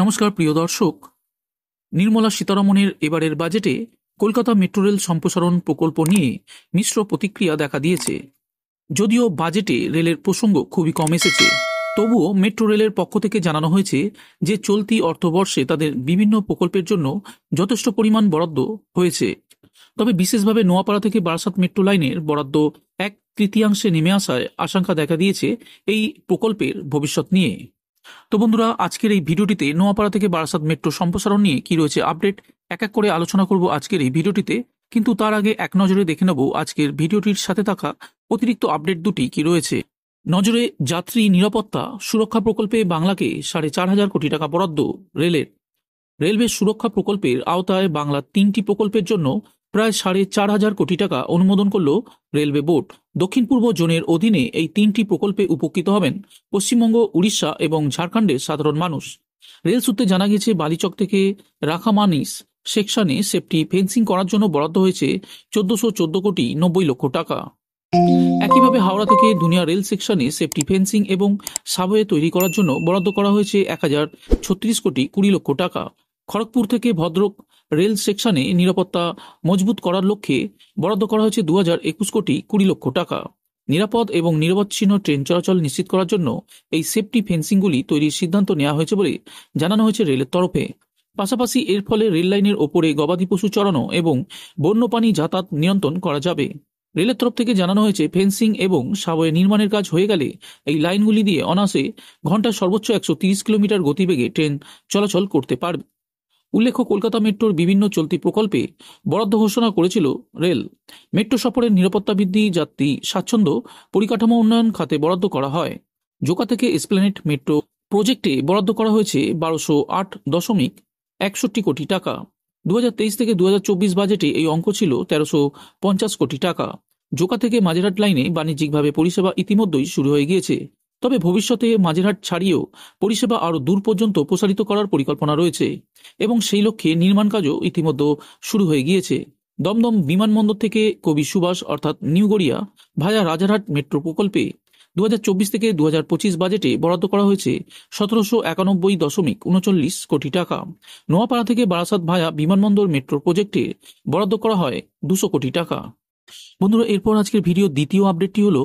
নমস্কার প্রিয় দর্শক নির্মলা সীতারমণের এবারের বাজেটে কলকাতা মেট্রো রেল সম্প্রসারণ প্রকল্প নিয়ে মিশ্র প্রতিক্রিয়া দেখা দিয়েছে যদিও বাজেটে রেলের প্রসঙ্গ খুবই কম এসেছে তবুও মেট্রো রেলের পক্ষ থেকে জানানো হয়েছে যে চলতি অর্থবর্ষে তাদের বিভিন্ন প্রকল্পের জন্য যথেষ্ট পরিমাণ বরাদ্দ হয়েছে তবে বিশেষভাবে নোয়াপাড়া থেকে বারাসাত মেট্রো লাইনের বরাদ্দ এক তৃতীয়াংশে নেমে আসায় আশঙ্কা দেখা দিয়েছে এই প্রকল্পের ভবিষ্যৎ নিয়ে তো বন্ধুরা আজকের এই ভিডিওটিতে নোয়াপাড়া থেকে বারাসাত মেট্রো সম্প্রসারণ নিয়ে কি রয়েছে আপডেট এক এক করে আলোচনা করব আজকের এই ভিডিওটিতে কিন্তু তার আগে এক নজরে দেখে নেব আজকের ভিডিওটির সাথে থাকা অতিরিক্ত আপডেট দুটি কি রয়েছে নজরে যাত্রী নিরাপত্তা সুরক্ষা প্রকল্পে বাংলাকে সাড়ে চার হাজার কোটি টাকা বরাদ্দ রেলের রেলওয়ে সুরক্ষা প্রকল্পের আওতায় বাংলা তিনটি প্রকল্পের জন্য প্রায় সাড়ে চার হাজার কোটি টাকা অনুমোদন করল রেলওয়ে বোর্ড দক্ষিণ পূর্ব জোনের অধীনে এই তিনটি প্রকল্পে উপকৃত হবেন পশ্চিমবঙ্গ উড়িষ্যা এবং ঝাড়খণ্ডের সাধারণ মানুষ রেল সূত্রে জানা গেছে বালিচক থেকে রাখামানিস সেকশনে সেফটি ফেন্সিং করার জন্য বরাদ্দ হয়েছে চোদ্দশো চোদ্দ কোটি নব্বই লক্ষ টাকা একইভাবে হাওড়া থেকে দুনিয়া রেল সেকশনে সেফটি ফেন্সিং এবং সাবওয়ে তৈরি করার জন্য বরাদ্দ করা হয়েছে এক হাজার ছত্রিশ কোটি কুড়ি লক্ষ টাকা খড়গপুর থেকে ভদ্রক রেল সেকশনে নিরাপত্তা মজবুত করার লক্ষ্যে বরাদ্দ করা হয়েছে দু হাজার একুশ কোটি কুড়ি লক্ষ টাকা নিরাপদ এবং নিরবচ্ছিন্ন ট্রেন চলাচল নিশ্চিত করার জন্য এই সেফটি ফেন্সিংগুলি তৈরির সিদ্ধান্ত নেওয়া হয়েছে বলে জানানো হয়েছে রেলের তরফে পাশাপাশি এর ফলে রেল লাইনের ওপরে গবাদি পশু চড়ানো এবং বন্যপ্রাণী যাতায়াত নিয়ন্ত্রণ করা যাবে রেলের তরফ থেকে জানানো হয়েছে ফেন্সিং এবং সাবয়ে নির্মাণের কাজ হয়ে গেলে এই লাইনগুলি দিয়ে অনাসে ঘন্টা সর্বোচ্চ একশো কিলোমিটার গতিবেগে ট্রেন চলাচল করতে পারবে উল্লেখ্য কলকাতা মেট্রোর বিভিন্ন চলতি প্রকল্পে বরাদ্দ ঘোষণা করেছিল রেল মেট্রো সফরের নিরাপত্তা বৃদ্ধি যাত্রী স্বাচ্ছন্দ্য পরিকাঠামো উন্নয়ন খাতে বরাদ্দ করা হয় জোকা থেকে এসপ্ল্যানেট মেট্রো প্রজেক্টে বরাদ্দ করা হয়েছে বারোশো আট দশমিক একষট্টি কোটি টাকা দু থেকে দু বাজেটে এই অঙ্ক ছিল তেরোশো পঞ্চাশ কোটি টাকা জোকা থেকে মাঝেরহাট লাইনে বাণিজ্যিকভাবে পরিষেবা ইতিমধ্যেই শুরু হয়ে গিয়েছে তবে ভবিষ্যতে মাঝেরহাট ছাড়িয়েও পরিষেবা আরও দূর পর্যন্ত প্রসারিত করার পরিকল্পনা রয়েছে এবং সেই লক্ষ্যে নির্মাণ কাজও ইতিমধ্যে শুরু হয়ে গিয়েছে দমদম বিমানবন্দর থেকে কবি সুভাষ অর্থাৎ New Garia via Rajarhat metro প্রকল্পে দু থেকে দু বাজেটে বরাদ্দ করা হয়েছে সতেরোশো একানব্বই দশমিক উনচল্লিশ কোটি টাকা নোয়াপাড়া থেকে বারাসাত ভায়া বিমানবন্দর মেট্রো প্রজেক্টে বরাদ্দ করা হয় দুশো কোটি টাকা বন্ধুরা এরপর আজকের ভিডিও দ্বিতীয় আপডেটটি হলো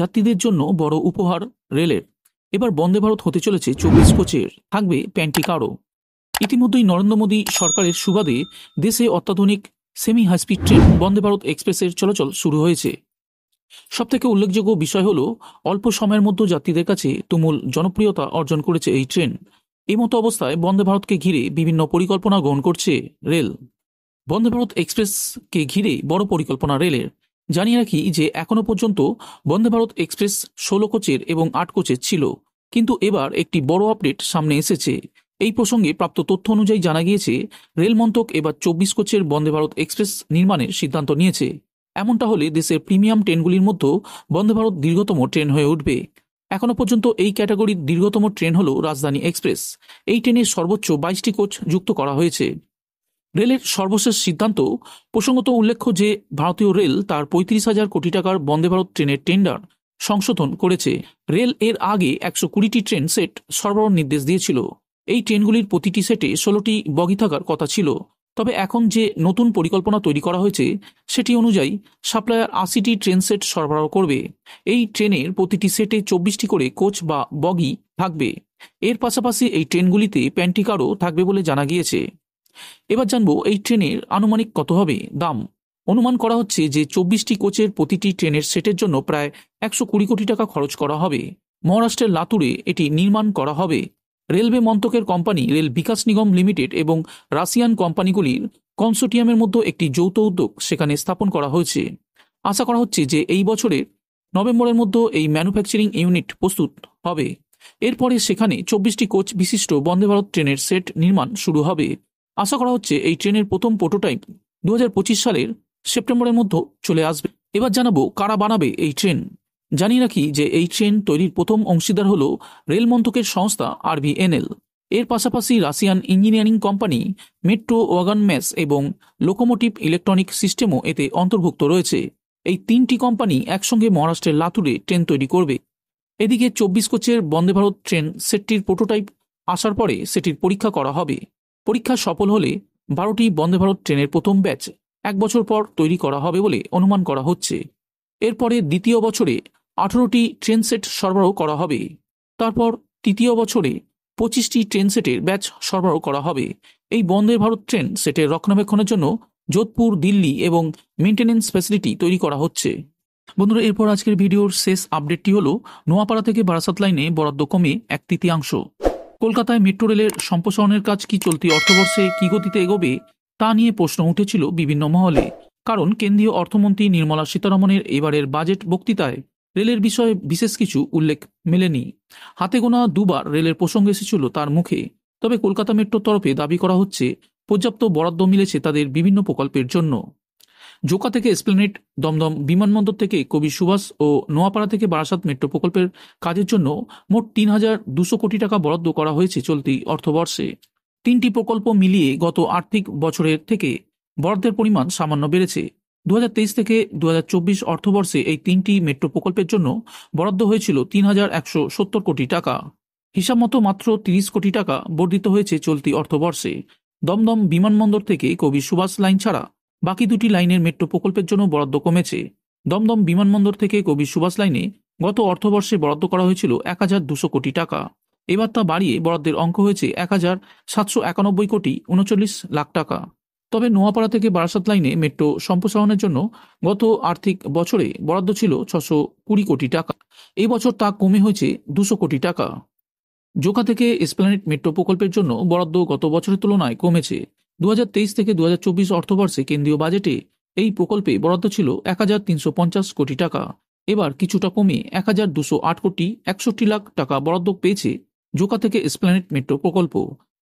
যাত্রীদের জন্য বড় উপহার রেলের এবার বন্দে ভারত হতে চলেছে চব্বিশ কোচের থাকবে প্যান্টিকারও ইতিমধ্যেই নরেন্দ্র মোদী সরকারের সুবাদে দেশে অত্যাধুনিক semi high speed train Vande Bharat এক্সপ্রেসের চলাচল শুরু হয়েছে সবথেকে উল্লেখযোগ্য বিষয় হল অল্প সময়ের মধ্যে যাত্রীদের কাছে তুমুল জনপ্রিয়তা অর্জন করেছে এই ট্রেন এই মতো অবস্থায় বন্দে ভারতকে ঘিরে বিভিন্ন পরিকল্পনা গ্রহণ করছে রেল বন্দে ভারত এক্সপ্রেসকে ঘিরে বড় পরিকল্পনা রেলের জানিয়ে রাখি যে এখনও পর্যন্ত বন্দে ভারত এক্সপ্রেস ষোলো কোচের এবং আট কোচের ছিল কিন্তু এবার একটি বড় আপডেট সামনে এসেছে এই প্রসঙ্গে প্রাপ্ত তথ্য অনুযায়ী জানা গিয়েছে রেল মন্ত্রক এবার চব্বিশ কোচের বন্দে ভারত এক্সপ্রেস নির্মাণের সিদ্ধান্ত নিয়েছে এমনটা হলে দেশের প্রিমিয়াম ট্রেনগুলির মধ্যে বন্দে ভারত দীর্ঘতম ট্রেন হয়ে উঠবে এখনও পর্যন্ত এই ক্যাটাগরির দীর্ঘতম ট্রেন হল রাজধানী এক্সপ্রেস এই ট্রেনে সর্বোচ্চ বাইশটি কোচ যুক্ত করা হয়েছে রেলের সর্বশেষ সিদ্ধান্ত প্রসঙ্গত উল্লেখ্য যে ভারতীয় রেল তার পঁয়ত্রিশ হাজার কোটি টাকার বন্দে ভারত ট্রেনের টেন্ডার সংশোধন করেছে রেল এর আগে একশো কুড়িটি ট্রেন সেট সরবরাহ নির্দেশ দিয়েছিল এই ট্রেনগুলির প্রতিটি সেটে ষোলোটি বগি থাকার কথা ছিল তবে এখন যে নতুন পরিকল্পনা তৈরি করা হয়েছে সেটি অনুযায়ী সাপ্লায়ার আশিটি ট্রেন সেট সরবরাহ করবে এই ট্রেনের প্রতিটি সেটে চব্বিশটি করে কোচ বা বগি থাকবে এর পাশাপাশি এই ট্রেনগুলিতে প্যান্টিকারও থাকবে বলে জানা গিয়েছে এবার জানবো এই ট্রেনের আনুমানিক কত হবে দাম অনুমান করা হচ্ছে যে চব্বিশটি কোচের প্রতিটি ট্রেনের সেটের জন্য প্রায় একশো কুড়ি কোটি টাকা খরচ করা হবে মহারাষ্ট্রের লাতুরে এটি নির্মাণ করা হবে রেলওয়ে মন্ত্রকের company rail Vikas Nigam limited এবং রাশিয়ান কোম্পানিগুলির কনসোটিয়ামের মধ্যে একটি যৌথ উদ্যোগ সেখানে স্থাপন করা হয়েছে আশা করা হচ্ছে যে এই বছরের নভেম্বরের মধ্যে এই ম্যানুফ্যাকচারিং ইউনিট প্রস্তুত হবে এরপরে সেখানে চব্বিশটি কোচ বিশিষ্ট বন্দে ভারত ট্রেনের সেট নির্মাণ শুরু হবে আশা করা হচ্ছে এই ট্রেনের প্রথম প্রোটোটাইপ দু সালের সেপ্টেম্বরের মধ্যে চলে আসবে এবার জানাবো কারা বানাবে এই ট্রেন জানি রাখি যে এই ট্রেন তৈরির প্রথম অংশীদার হল রেল মন্ত্রকের সংস্থা আরবিএনএল এর পাশাপাশি Russian engineering company Metro Wagon Mash এবং লোকোমোটিভ ইলেকট্রনিক সিস্টেমও এতে অন্তর্ভুক্ত রয়েছে এই তিনটি কোম্পানি একসঙ্গে মহারাষ্ট্রের লাতুরে ট্রেন তৈরি করবে এদিকে চব্বিশ কোচের বন্দে ভারত ট্রেন সেটটির প্রোটোটাইপ আসার পরে সেটির পরীক্ষা করা হবে পরীক্ষা সফল হলে বারোটি বন্দে ভারত ট্রেনের প্রথম ব্যাচ এক বছর পর তৈরি করা হবে বলে অনুমান করা হচ্ছে এরপরে দ্বিতীয় বছরে আঠারোটি ট্রেন সেট সরবরাহ করা হবে তারপর তৃতীয় বছরে পঁচিশটি ট্রেন সেটের ব্যাচ সরবরাহ করা হবে এই বন্দে ভারত ট্রেন সেটের রক্ষণাবেক্ষণের জন্য যোধপুর দিল্লি এবং মেনটেন্যান্স ফ্যাসিলিটি তৈরি করা হচ্ছে বন্ধুরা এরপর আজকের ভিডিওর শেষ আপডেটটি হলো নোয়াপাড়া থেকে বারাসাত লাইনে বরাদ্দ কমে এক তৃতীয়াংশ কলকাতায় মেট্রো রেলের সম্প্রসারণের কাজ কি চলতি অর্থবর্ষে কি গতিতে এগোবে তা নিয়ে প্রশ্ন উঠেছিল বিভিন্ন মহলে কারণ কেন্দ্রীয় অর্থমন্ত্রী নির্মলা সীতারমনের এবারের বাজেট বক্তৃতায় রেলের বিষয়ে বিশেষ কিছু উল্লেখ মেলেনি হাতে গোনা দুবার রেলের প্রসঙ্গ এসেছিল তার মুখে তবে কলকাতা মেট্রোর তরফে দাবি করা হচ্ছে পর্যাপ্ত বরাদ্দ মিলেছে তাদের বিভিন্ন প্রকল্পের জন্য জোকা থেকে স্প্লেনেট দমদম বিমানবন্দর থেকে কবি সুভাষ ও নোয়াপাড়া থেকে বারাসাত মেট্রো প্রকল্পের কাজের জন্য মোট তিন হাজার দুশো কোটি টাকা বরাদ্দ করা হয়েছে চলতি অর্থবর্ষে তিনটি প্রকল্প মিলিয়ে গত আর্থিক বছরের থেকে বরাদ্দের পরিমাণ সামান্য বেড়েছে দু থেকে দু অর্থবর্ষে এই তিনটি মেট্রো প্রকল্পের জন্য বরাদ্দ হয়েছিল তিন কোটি টাকা হিসাব মতো মাত্র তিরিশ কোটি টাকা বর্ধিত হয়েছে চলতি অর্থবর্ষে দমদম বিমানবন্দর থেকে কবি সুভাষ লাইন ছাড়া বাকি দুটি লাইনের মেট্রো প্রকল্পের জন্য বরাদ্দ কমেছে দমদম বিমানবন্দর থেকে কবি সুভাষ লাইনে গত অর্থবর্ষে বরাদ্দ করা হয়েছিল এক হাজার দুশো কোটি টাকা এবার তা বাড়িয়ে বরাদ্দের অঙ্ক হয়েছে এক হাজার সাতশো একানব্বই কোটি উনচল্লিশ লাখ টাকা তবে নোয়াপাড়া থেকে বারাসাত লাইনে মেট্রো সম্প্রসারণের জন্য গত আর্থিক বছরে বরাদ্দ ছিল ছশো কুড়ি কোটি টাকা এই বছর তা কমে হয়েছে দুশো কোটি টাকা জোকা থেকে এসপ্লানেট মেট্রো প্রকল্পের জন্য বরাদ্দ গত বছরের তুলনায় কমেছে দু থেকে দু অর্থবর্ষে কেন্দ্রীয় বাজেটে এই প্রকল্পে বরাদ্দ ছিল এক কোটি টাকা এবার কিছুটা কমে এক কোটি একষট্টি লাখ টাকা বরাদ্দ পেয়েছে জোকা থেকে স্প্ল্যানেট মেট্রো প্রকল্প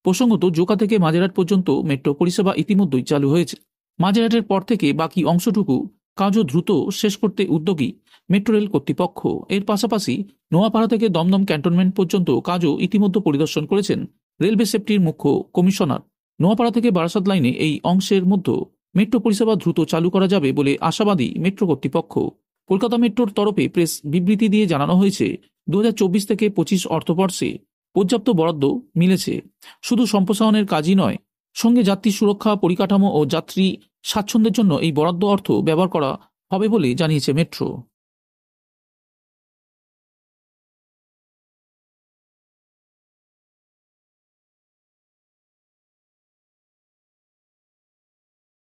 প্রসঙ্গত জোকা থেকে মাঝেরহাট পর্যন্ত মেট্রো পরিষেবা ইতিমধ্যেই চালু হয়েছে মাঝেরহাটের পর থেকে বাকি অংশটুকু কাজও দ্রুত শেষ করতে উদ্যোগী মেট্রো রেল কর্তৃপক্ষ এর পাশাপাশি নোয়াপাড়া থেকে দমদম ক্যান্টনমেন্ট পর্যন্ত কাজও ইতিমধ্যে পরিদর্শন করেছেন রেলওয়ে সেফটির মুখ্য কমিশনার নোয়াপাড়া থেকে বারাসাত লাইনে এই অংশের মধ্যে মেট্রো পরিষেবা দ্রুত চালু করা যাবে বলে আশাবাদী মেট্রো কর্তৃপক্ষ কলকাতা মেট্রোর তরফে প্রেস বিবৃতি দিয়ে জানানো হয়েছে দু থেকে পঁচিশ অর্থবর্ষে পর্যাপ্ত বরাদ্দ মিলেছে শুধু সম্প্রসারণের কাজই নয় সঙ্গে যাত্রী সুরক্ষা পরিকাঠামো ও যাত্রী স্বাচ্ছন্দ্যের জন্য এই বরাদ্দ অর্থ ব্যবহার করা হবে বলে জানিয়েছে মেট্রো